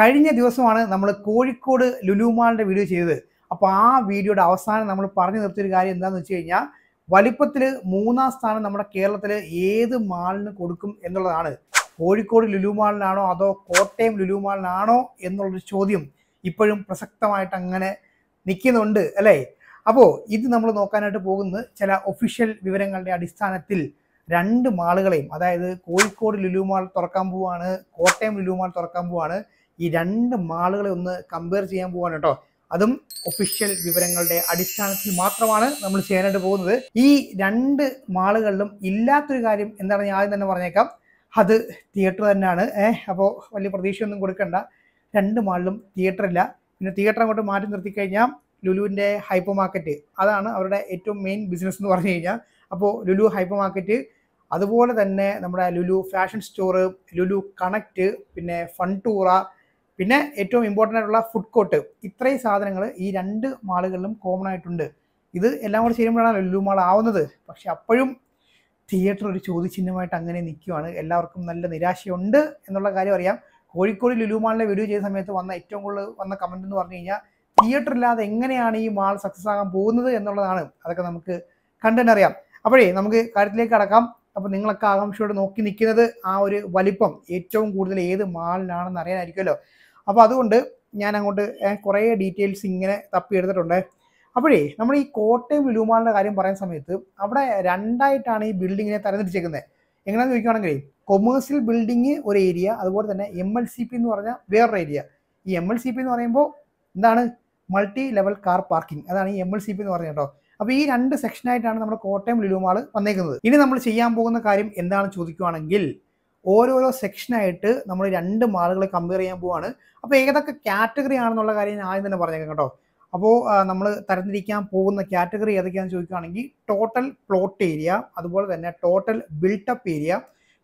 കഴിഞ്ഞ ദിവസമാണ് നമ്മൾ കോഴിക്കോട് ലുലുമാളിൻ്റെ വീഡിയോ ചെയ്തത് അപ്പോൾ ആ വീഡിയോയുടെ അവസാനം നമ്മൾ പറഞ്ഞു നിർത്തിയൊരു കാര്യം എന്താണെന്ന് വെച്ച് കഴിഞ്ഞാൽ വലിപ്പത്തിൽ മൂന്നാം സ്ഥാനം നമ്മുടെ കേരളത്തിൽ ഏത് മാളിന് കൊടുക്കും എന്നുള്ളതാണ് കോഴിക്കോട് ലുലുമാളിനാണോ അതോ കോട്ടയം ലുലുമാളിനാണോ എന്നുള്ളൊരു ചോദ്യം ഇപ്പോഴും പ്രസക്തമായിട്ട് അങ്ങനെ നിൽക്കുന്നുണ്ട് അല്ലേ അപ്പോൾ ഇത് നമ്മൾ നോക്കാനായിട്ട് പോകുന്നത് ചില ഒഫീഷ്യൽ വിവരങ്ങളുടെ അടിസ്ഥാനത്തിൽ രണ്ട് മാളുകളെയും അതായത് കോഴിക്കോട് ലുലുമാൾ തുറക്കാൻ പോവാണ് കോട്ടയം ലുലുമാൾ തുറക്കാൻ പോവാണ് ഈ രണ്ട് മാളുകളെ ഒന്ന് കമ്പയർ ചെയ്യാൻ പോവാണ് കേട്ടോ അതും ഒഫീഷ്യൽ വിവരങ്ങളുടെ അടിസ്ഥാനത്തിൽ മാത്രമാണ് നമ്മൾ ചെയ്യാനായിട്ട് പോകുന്നത് ഈ രണ്ട് മാളുകളിലും ഇല്ലാത്തൊരു കാര്യം എന്താണ് ഞാൻ ആദ്യം തന്നെ പറഞ്ഞേക്കാം അത് തിയേറ്റർ തന്നെയാണ് ഏഹ് അപ്പോൾ വലിയ പ്രതീക്ഷയൊന്നും കൊടുക്കണ്ട രണ്ട് മാളിലും തിയേറ്റർ ഇല്ല പിന്നെ തിയേറ്റർ അങ്ങോട്ട് മാറ്റി നിർത്തി കഴിഞ്ഞാൽ ലുലുവിൻ്റെ ഹൈപ്പർ മാർക്കറ്റ് അതാണ് അവരുടെ ഏറ്റവും മെയിൻ ബിസിനസ് എന്ന് പറഞ്ഞു കഴിഞ്ഞാൽ അപ്പോൾ ലുലു ഹൈപ്പർ മാർക്കറ്റ് അതുപോലെ തന്നെ നമ്മുടെ Lulu fashion store Lulu connect പിന്നെ ഫൺ ടൂറ പിന്നെ ഏറ്റവും ഇമ്പോർട്ടൻ്റ് ആയിട്ടുള്ള ഫുഡ് കോർട്ട് ഇത്രയും സാധനങ്ങൾ ഈ രണ്ട് മാളുകളിലും കോമൺ ആയിട്ടുണ്ട് ഇത് എല്ലാം കൂടെ ചെയ്യുമ്പോഴാണ് ലുലു മാൾ ആവുന്നത് പക്ഷെ അപ്പോഴും തിയേറ്റർ ഒരു ചോദ്യചിഹ്നമായിട്ട് അങ്ങനെ നിൽക്കുവാണ് എല്ലാവർക്കും നല്ല നിരാശയുണ്ട് എന്നുള്ള കാര്യം അറിയാം കോഴിക്കോട് ലുലു മാളിൻ്റെ വീഡിയോ ചെയ്ത സമയത്ത് വന്ന ഏറ്റവും കൂടുതൽ വന്ന കമൻറ്റ് എന്ന് പറഞ്ഞു കഴിഞ്ഞാൽ തിയേറ്റർ ഇല്ലാതെ എങ്ങനെയാണ് ഈ മാൾ സക്സസ് ആകാൻ പോകുന്നത് എന്നുള്ളതാണ് അതൊക്കെ നമുക്ക് അറിയാം അപ്പോഴേ നമുക്ക് കാര്യത്തിലേക്ക് കടക്കാം അപ്പോൾ നിങ്ങളൊക്കെ ആകാംക്ഷയോട് നോക്കി നിൽക്കുന്നത് ആ ഒരു വലിപ്പം ഏറ്റവും കൂടുതൽ ഏത് മാളിലാണെന്ന് അറിയാനായിരിക്കുമല്ലോ അപ്പോൾ അതുകൊണ്ട് ഞാൻ അങ്ങോട്ട് കുറേ ഡീറ്റെയിൽസ് ഇങ്ങനെ തപ്പി എടുത്തിട്ടുണ്ട് അപ്പോഴേ നമ്മൾ ഈ കോട്ടയം ലുലുമാളിൻ്റെ കാര്യം പറയുന്ന സമയത്ത് അവിടെ രണ്ടായിട്ടാണ് ഈ ബിൽഡിങ്ങിനെ തരംതിരിച്ചേക്കുന്നത് എങ്ങനെയാണെന്ന് ചോദിക്കുകയാണെങ്കിൽ കൊമേഴ്സ്യൽ ബിൽഡിങ് ഒരു ഏരിയ അതുപോലെ തന്നെ എം എൽ സി പി എന്ന് പറഞ്ഞാൽ വേറൊരു ഏരിയ ഈ എം എൽ സി പി എന്ന് പറയുമ്പോൾ എന്താണ് മൾട്ടി ലെവൽ കാർ പാർക്കിംഗ് അതാണ് ഈ എം എൽ സി പി എന്ന് പറഞ്ഞത് കേട്ടോ അപ്പോൾ ഈ രണ്ട് സെക്ഷനായിട്ടാണ് നമ്മുടെ കോട്ടയം ലുലുമാൾ വന്നേക്കുന്നത് ഇനി നമ്മൾ ചെയ്യാൻ പോകുന്ന കാര്യം എന്താണെന്ന് ചോദിക്കുകയാണെങ്കിൽ ഓരോരോ സെക്ഷനായിട്ട് നമ്മൾ രണ്ട് മാളുകളെ കമ്പയർ ചെയ്യാൻ പോവാണ് അപ്പോൾ ഏതൊക്കെ കാറ്റഗറി ആണെന്നുള്ള കാര്യം ഞാൻ ആദ്യം തന്നെ പറഞ്ഞേക്കാം കേട്ടോ അപ്പോൾ നമ്മൾ തരംതിരിക്കാൻ പോകുന്ന കാറ്റഗറി ഏതൊക്കെയാണെന്ന് ചോദിക്കുകയാണെങ്കിൽ ടോട്ടൽ പ്ലോട്ട് ഏരിയ അതുപോലെ തന്നെ ടോട്ടൽ ബിൽട്ടപ്പ് ഏരിയ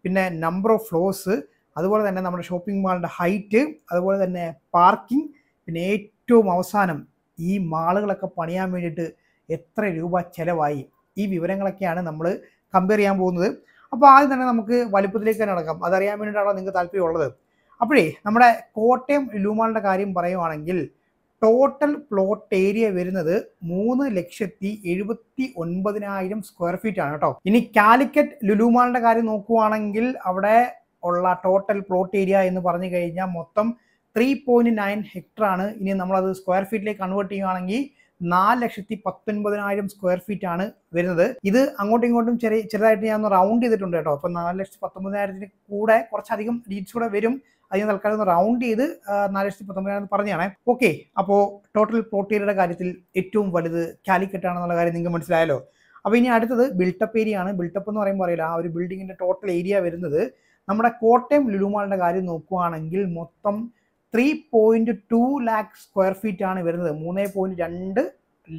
പിന്നെ നമ്പർ ഓഫ് ഫ്ലോസ് അതുപോലെ തന്നെ നമ്മുടെ ഷോപ്പിംഗ് മാളിൻ്റെ ഹൈറ്റ് അതുപോലെ തന്നെ പാർക്കിംഗ് പിന്നെ ഏറ്റവും അവസാനം ഈ മാളുകളൊക്കെ പണിയാൻ വേണ്ടിയിട്ട് എത്ര രൂപ ചിലവായി ഈ വിവരങ്ങളൊക്കെയാണ് നമ്മൾ കമ്പയർ ചെയ്യാൻ പോകുന്നത് അപ്പോൾ ആദ്യം തന്നെ നമുക്ക് വലുപ്പത്തിലേക്ക് തന്നെ നടക്കാം അതറിയാൻ വേണ്ടിയിട്ടാണ് നിങ്ങൾക്ക് താല്പര്യമുള്ളത് അപ്പോഴേ നമ്മുടെ കോട്ടയം ലുമാളുടെ കാര്യം പറയുവാണെങ്കിൽ ടോട്ടൽ പ്ലോട്ട് ഏരിയ വരുന്നത് മൂന്ന് ലക്ഷത്തി എഴുപത്തി ഒൻപതിനായിരം സ്ക്വയർ ഫീറ്റ് ആണ് കേട്ടോ ഇനി കാലിക്കറ്റ് ലുലുമാളിന്റെ കാര്യം നോക്കുവാണെങ്കിൽ അവിടെ ഉള്ള ടോട്ടൽ പ്ലോട്ട് ഏരിയ എന്ന് പറഞ്ഞു കഴിഞ്ഞാൽ മൊത്തം ത്രീ പോയിന്റ് നയൻ ഹെക്ടർ ആണ് ഇനി നമ്മളത് സ്ക്വയർ ഫീറ്റിലേക്ക് കൺവേർട്ട് ചെയ്യുകയാണെങ്കിൽ നാല് ലക്ഷത്തി പത്തൊൻപതിനായിരം സ്ക്വയർ ഫീറ്റ് ആണ് വരുന്നത് ഇത് അങ്ങോട്ടും ഇങ്ങോട്ടും ചെറിയ ചെറുതായിട്ട് ഞാൻ ഒന്ന് റൗണ്ട് ചെയ്തിട്ടുണ്ട് കേട്ടോ അപ്പോൾ നാല് ലക്ഷത്തി പത്തൊമ്പതിനായിരത്തിന് കൂടെ കുറച്ചധികം ഡീറ്റ്സ് കൂടെ വരും അതിന് തൽക്കാലം ഒന്ന് റൗണ്ട് ചെയ്ത് നാല് ലക്ഷത്തി പത്തൊമ്പതിനായിരം പറഞ്ഞാണ് ഓക്കെ അപ്പോൾ ടോട്ടൽ പ്ലോട്ടേരിയുടെ കാര്യത്തിൽ ഏറ്റവും വലുത് കാലിക്കറ്റ് ആണെന്നുള്ള കാര്യം നിങ്ങൾക്ക് മനസ്സിലായല്ലോ അപ്പോൾ ഇനി അടുത്തത് ബിൽട്ടപ്പ് ഏരിയ ആണ് ബിൽട്ടപ്പ് എന്ന് പറയുമ്പോൾ അറിയില്ല ആ ഒരു ബിൽഡിങ്ങിന്റെ ടോട്ടൽ ഏരിയ വരുന്നത് നമ്മുടെ കോട്ടയം ലുലുമാളിന്റെ കാര്യം നോക്കുകയാണെങ്കിൽ മൊത്തം three point two lakh square feet ആണ് വരുന്നത് മൂന്ന് പോയിന്റ് രണ്ട്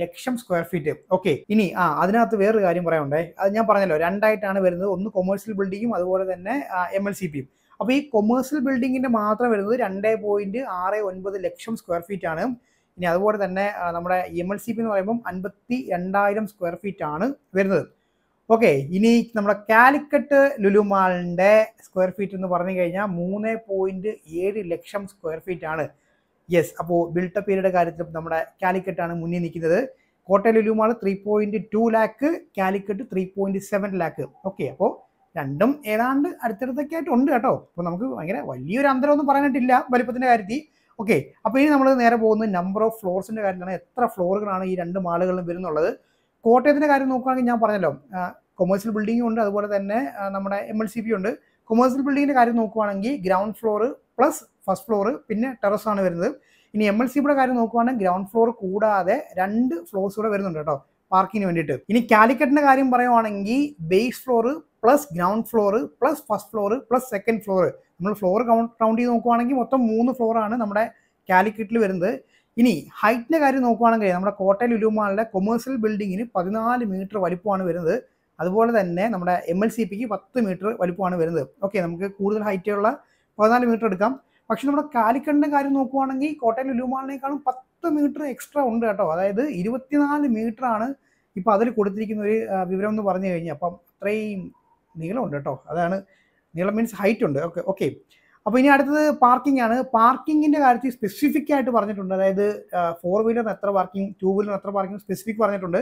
ലക്ഷം സ്ക്വയർ ഫീറ്റ് ഓക്കെ ഇനി ആ അതിനകത്ത് വേറൊരു കാര്യം പറയാനുണ്ടേ അത് ഞാൻ പറഞ്ഞല്ലോ രണ്ടായിട്ടാണ് വരുന്നത് ഒന്ന് കൊമേഴ്സ്യൽ ബിൽഡിങ്ങും അതുപോലെ തന്നെ എം എൽ സി പിയും അപ്പോൾ ഈ കൊമേഴ്സ്യൽ ബിൽഡിങ്ങിൻ്റെ മാത്രം വരുന്നത് രണ്ട് പോയിന്റ് ആറ് ഒൻപത് ലക്ഷം സ്ക്വയർ ഫീറ്റ് ആണ് ഇനി അതുപോലെ തന്നെ നമ്മുടെ എം എൽ സി പി എന്ന് പറയുമ്പം അൻപത്തി രണ്ടായിരം സ്ക്വയർ ഫീറ്റ് ആണ് വരുന്നത് ഓക്കെ ഇനി നമ്മുടെ കാലിക്കട്ട് ലുലുമാളിൻ്റെ സ്ക്വയർ ഫീറ്റ് എന്ന് പറഞ്ഞു കഴിഞ്ഞാൽ മൂന്ന് പോയിന്റ് ഏഴ് ലക്ഷം സ്ക്വയർ ഫീറ്റ് ആണ് യെസ് അപ്പോൾ ബിൽട്ടപ്പ് ഏരിയയുടെ കാര്യത്തിൽ നമ്മുടെ ആണ് മുന്നിൽ നിൽക്കുന്നത് Kottayam Lulu Mall three point two lakh Calicut three point seven lakh okay അപ്പോൾ രണ്ടും ഏതാണ്ട് അടുത്തടുത്തൊക്കെ ആയിട്ട് ഉണ്ട് കേട്ടോ അപ്പോൾ നമുക്ക് ഭയങ്കര വലിയൊരു അന്തരമൊന്നും പറയാനായിട്ടില്ല വലിപ്പത്തിൻ്റെ കാര്യത്തിൽ ഓക്കെ അപ്പോൾ ഇനി നമ്മൾ നേരെ പോകുന്നത് നമ്പർ ഓഫ് ഫ്ലോർസിൻ്റെ കാര്യത്തിലാണ് എത്ര ഫ്ലോറുകളാണ് ഈ രണ്ട് മാളുകളിലും വരുന്നുള്ളത് കോട്ടയത്തിന്റെ കാര്യം നോക്കുകയാണെങ്കിൽ ഞാൻ പറഞ്ഞല്ലോ കൊമേഴ്സ്യൽ ബിൽഡിംഗും ഉണ്ട് അതുപോലെ തന്നെ നമ്മുടെ എം എൽ സി പി ഉണ്ട് കൊമേഴ്സ്യൽ ബിൽഡിങ്ങിന്റെ കാര്യം നോക്കുകയാണെങ്കിൽ ground floor plus first floor പിന്നെ ടെറസ് ആണ് വരുന്നത് ഇനി എം എൽ സിയുടെ കാര്യം നോക്കുകയാണെങ്കിൽ ഗ്രൗണ്ട് ഫ്ലോർ കൂടാതെ രണ്ട് ഫ്ലോർസ് കൂടെ വരുന്നുണ്ട് കേട്ടോ പാർക്കിങ്ങിന് വേണ്ടിയിട്ട് ഇനി കാലിക്കറ്റിന്റെ കാര്യം പറയുവാണെങ്കിൽ base floor plus ground floor plus first floor plus second floor നമ്മൾ ഫ്ലോർ കൗണ്ട് കൗണ്ട് ചെയ്ത് നോക്കുവാണെങ്കിൽ മൊത്തം മൂന്ന് ഫ്ലോറാണ് നമ്മുടെ കാലിക്കറ്റിൽ വരുന്നത് ഇനി ഹൈറ്റിൻ്റെ കാര്യം നോക്കുകയാണെങ്കിൽ നമ്മുടെ കോട്ടയം ലുലുമാളിലെ കൊമേഴ്സ്യൽ ബിൽഡിങ്ങിന് പതിനാല് മീറ്റർ വലിപ്പമാണ് വരുന്നത് അതുപോലെ തന്നെ നമ്മുടെ എം എൽ സി പിക്ക് പത്ത് മീറ്റർ വലിപ്പമാണ് വരുന്നത് ഓക്കെ നമുക്ക് കൂടുതൽ ഹൈറ്റുള്ള പതിനാല് മീറ്റർ എടുക്കാം പക്ഷെ നമ്മുടെ കാലിക്കണ്ടിൻ്റെ കാര്യം നോക്കുവാണെങ്കിൽ കോട്ടയം ലുലുമാളിനേക്കാളും പത്ത് മീറ്റർ എക്സ്ട്രാ ഉണ്ട് കേട്ടോ അതായത് ഇരുപത്തിനാല് മീറ്റർ ആണ് ഇപ്പോൾ അതിൽ കൊടുത്തിരിക്കുന്ന ഒരു വിവരം എന്ന് പറഞ്ഞു കഴിഞ്ഞാൽ അപ്പം അത്രയും നീളമുണ്ട് കേട്ടോ അതാണ് നീളം മീൻസ് ഹൈറ്റ് ഉണ്ട് ഓക്കെ ഓക്കെ അപ്പോൾ ഇനി അടുത്തത് പാർക്കിംഗ് ആണ് പാർക്കിങ്ങിന്റെ കാര്യത്തിൽ സ്പെസിഫിക് ആയിട്ട് പറഞ്ഞിട്ടുണ്ട് അതായത് ഫോർ വീലറിന് എത്ര പാർക്കിംഗ് ടൂ വീലറിന് എത്ര പാർക്കിംഗ് സ്പെസിഫിക് പറഞ്ഞിട്ടുണ്ട്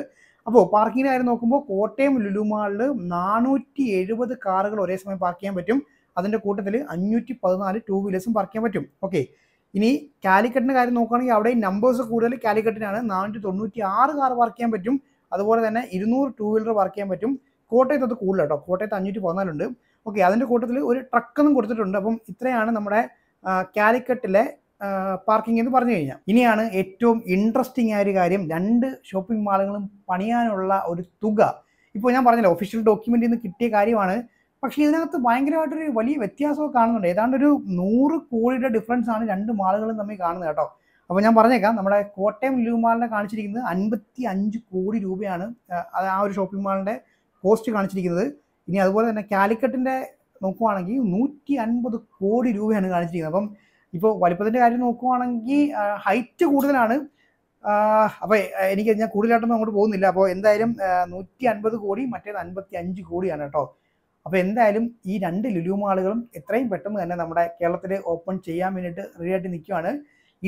അപ്പോൾ പാർക്കിംഗിന് കാര്യം നോക്കുമ്പോൾ കോട്ടയം ലുലുമാളിൽ നാനൂറ്റി എഴുപത് കാറുകൾ ഒരേ സമയം പാർക്ക് ചെയ്യാൻ പറ്റും അതിൻ്റെ കൂട്ടത്തിൽ അഞ്ഞൂറ്റി പതിനാല് ടൂ വീലേഴ്സും പാർക്ക് ചെയ്യാൻ പറ്റും ഓക്കെ ഇനി കാലിക്കറ്റിൻ്റെ കാര്യം നോക്കുകയാണെങ്കിൽ അവിടെ നമ്പേഴ്സ് കൂടുതൽ കാലിക്കറ്റിനാണ് നാനൂറ്റി തൊണ്ണൂറ്റി ആറ് കാർ പാർക്ക് ചെയ്യാൻ പറ്റും അതുപോലെ തന്നെ ഇരുന്നൂറ് ടൂ വീലർ പാർക്ക് ചെയ്യാൻ പറ്റും കോട്ടയത്ത് അത് കൂടുതലാണ് കേട്ടോ കോട്ടയത്ത് അഞ്ഞൂറ്റി പതിനാലുണ്ട് ഓക്കെ അതിൻ്റെ കൂട്ടത്തിൽ ഒരു ട്രക്കെന്നും കൊടുത്തിട്ടുണ്ട് അപ്പം ഇത്രയാണ് നമ്മുടെ കാലിക്കട്ടിലെ പാർക്കിംഗ് എന്ന് പറഞ്ഞു കഴിഞ്ഞാൽ ഇനിയാണ് ഏറ്റവും ഇൻട്രസ്റ്റിംഗ് ആയ ഒരു കാര്യം രണ്ട് ഷോപ്പിംഗ് മാളുകളും പണിയാനുള്ള ഒരു തുക ഇപ്പോൾ ഞാൻ പറഞ്ഞല്ലോ ഒഫീഷ്യൽ ഡോക്യുമെൻ്റിൽ നിന്ന് കിട്ടിയ കാര്യമാണ് പക്ഷേ ഇതിനകത്ത് ഭയങ്കരമായിട്ടൊരു വലിയ വ്യത്യാസമൊക്കെ കാണുന്നുണ്ട് ഏതാണ്ട് ഒരു നൂറ് കോടിയുടെ ഡിഫറൻസ് ആണ് രണ്ട് മാളുകളും തമ്മിൽ കാണുന്നത് കേട്ടോ അപ്പോൾ ഞാൻ പറഞ്ഞേക്കാം നമ്മുടെ കോട്ടയം ലൂ മാളിനെ കാണിച്ചിരിക്കുന്നത് അൻപത്തി അഞ്ച് കോടി രൂപയാണ് ആ ഒരു ഷോപ്പിംഗ് മാളിൻ്റെ കോസ്റ്റ് കാണിച്ചിരിക്കുന്നത് ഇനി അതുപോലെ തന്നെ കാലിക്കറ്റിൻ്റെ നോക്കുവാണെങ്കിൽ നൂറ്റി അൻപത് കോടി രൂപയാണ് കാണിച്ചിരിക്കുന്നത് അപ്പം ഇപ്പോൾ വലിപ്പത്തിൻ്റെ കാര്യം നോക്കുവാണെങ്കിൽ ഹൈറ്റ് കൂടുതലാണ് അപ്പോൾ എനിക്ക് ഞാൻ കൂടുതലായിട്ടൊന്നും അങ്ങോട്ട് പോകുന്നില്ല അപ്പോൾ എന്തായാലും നൂറ്റി അൻപത് കോടി മറ്റേത് അൻപത്തി അഞ്ച് കോടിയാണ് കേട്ടോ അപ്പോൾ എന്തായാലും ഈ രണ്ട് ലുലുമാളുകളും എത്രയും പെട്ടെന്ന് തന്നെ നമ്മുടെ കേരളത്തിൽ ഓപ്പൺ ചെയ്യാൻ വേണ്ടിയിട്ട് റെഡി ആയിട്ട് നിൽക്കുകയാണ്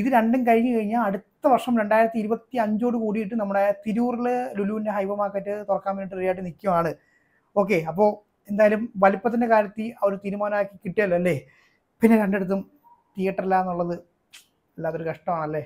ഇത് രണ്ടും കഴിഞ്ഞ് കഴിഞ്ഞാൽ അടുത്ത വർഷം രണ്ടായിരത്തി ഇരുപത്തി അഞ്ചോട് കൂടിയിട്ട് നമ്മുടെ തിരൂറിൽ ലുലുവിൻ്റെ ഹൈബർ മാർക്കറ്റ് തുറക്കാൻ വേണ്ടിയിട്ട് റെഡി ആയിട്ട് നിൽക്കുകയാണ് ഓക്കെ അപ്പോൾ എന്തായാലും വലിപ്പത്തിൻ്റെ കാര്യത്തിൽ ആ ഒരു തീരുമാനമാക്കി കിട്ടിയല്ലോ അല്ലേ പിന്നെ രണ്ടിടത്തും തിയേറ്ററില്ല എന്നുള്ളത് വല്ലാത്തൊരു കഷ്ടമാണല്ലേ